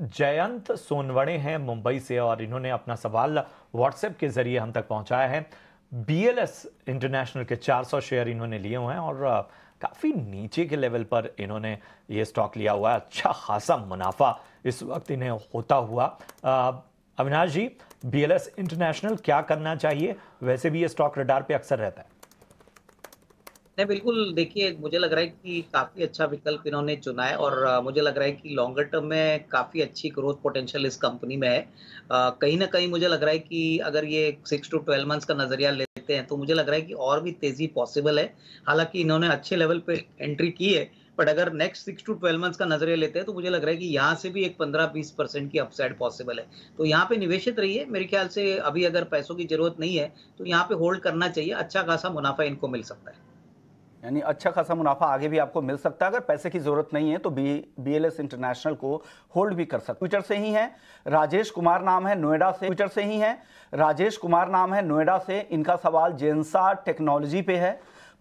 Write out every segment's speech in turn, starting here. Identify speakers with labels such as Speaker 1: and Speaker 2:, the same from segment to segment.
Speaker 1: जयंत सोनवणे हैं मुंबई से और इन्होंने अपना सवाल व्हाट्सएप के जरिए हम तक पहुंचाया है बीएलएस इंटरनेशनल के 400 शेयर इन्होंने लिए हुए हैं और काफ़ी नीचे के लेवल पर इन्होंने ये स्टॉक लिया हुआ है अच्छा खासा मुनाफा इस वक्त इन्हें होता हुआ अविनाश जी बी इंटरनेशनल क्या करना चाहिए वैसे भी ये स्टॉक रडार पे अक्सर रहता है
Speaker 2: नहीं बिल्कुल देखिए मुझे लग रहा है कि काफ़ी अच्छा विकल्प इन्होंने चुना है और मुझे लग रहा है कि लॉन्गर टर्म में काफ़ी अच्छी ग्रोथ पोटेंशियल इस कंपनी में है कहीं ना कहीं मुझे लग रहा है कि अगर ये सिक्स टू ट्वेल्व मंथ्स का नज़रिया लेते हैं तो मुझे लग रहा है कि और भी तेज़ी पॉसिबल है हालांकि इन्होंने अच्छे लेवल पर एंट्री की है बट अगर next six to twelve months का नजरिया लेते हैं तो मुझे लग रहा है कि यहाँ से भी एक पंद्रह बीस परसेंट की अपसाइड पॉसिबल है तो यहाँ पे निवेशित रहिए मेरे ख्याल से अभी अगर पैसों की जरूरत नहीं है तो यहाँ पे होल्ड करना चाहिए अच्छा खासा मुनाफा इनको मिल सकता है यानी अच्छा खासा
Speaker 3: मुनाफा आगे भी आपको मिल सकता है अगर पैसे की ज़रूरत नहीं है तो B B L S international को होल्ड भी कर सकते ट्विटर से ही हैं राजेश कुमार नाम है नोएडा से ट्विटर से ही हैं राजेश कुमार नाम है नोएडा से इनका सवाल जेंसा टेक्नोलॉजी पे है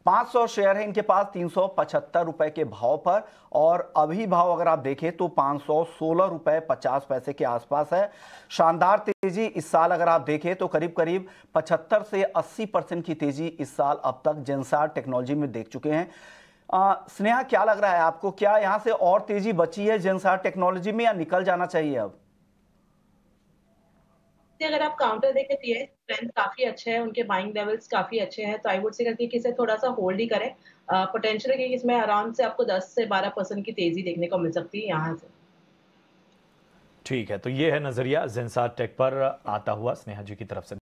Speaker 3: 500 शेयर है इनके पास तीन रुपए के भाव पर और अभी भाव अगर आप देखें तो पाँच रुपए पचास पैसे के आसपास है शानदार तेजी इस साल अगर आप देखें तो करीब करीब 75 से 80 परसेंट की तेजी इस साल अब तक जेंसार टेक्नोलॉजी में देख चुके हैं स्नेहा क्या लग रहा है आपको क्या यहां से और तेजी बची है जेंसार टेक्नोलॉजी में या निकल जाना चाहिए अब
Speaker 4: से अगर आप काउंटर देखें तो ये स्ट्रेंथ काफ़ी अच्छे हैं उनके बाइंग लेवल्स काफ़ी अच्छे हैं तो आई वुड से करके कि इसे थोड़ा सा होल्ड ही करें पोटेंशियल कि इसमें आराम से आपको 10 से 12 परसेंट की तेज़ी देखने को मिल सकती है यहाँ से
Speaker 1: ठीक है तो ये है नज़रिया जेंसार टेक पर आता हुआ स्नेहा जी की तरफ से